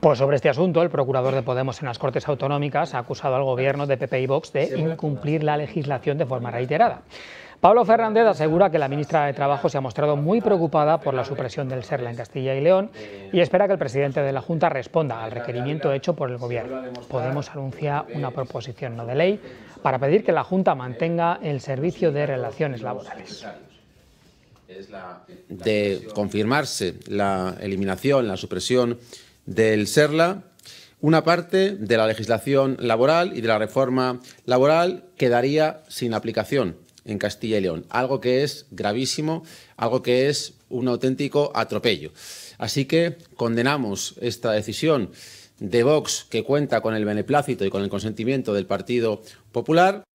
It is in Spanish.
Pues sobre este asunto, el procurador de Podemos en las Cortes Autonómicas ha acusado al gobierno de PP y Vox de incumplir la legislación de forma reiterada. Pablo Fernández asegura que la ministra de Trabajo se ha mostrado muy preocupada por la supresión del SERLA en Castilla y León y espera que el presidente de la Junta responda al requerimiento hecho por el Gobierno. Podemos anuncia una proposición no de ley para pedir que la Junta mantenga el servicio de relaciones laborales. De confirmarse la eliminación, la supresión del SERLA, una parte de la legislación laboral y de la reforma laboral quedaría sin aplicación en Castilla y León, algo que es gravísimo, algo que es un auténtico atropello. Así que condenamos esta decisión de Vox, que cuenta con el beneplácito y con el consentimiento del Partido Popular.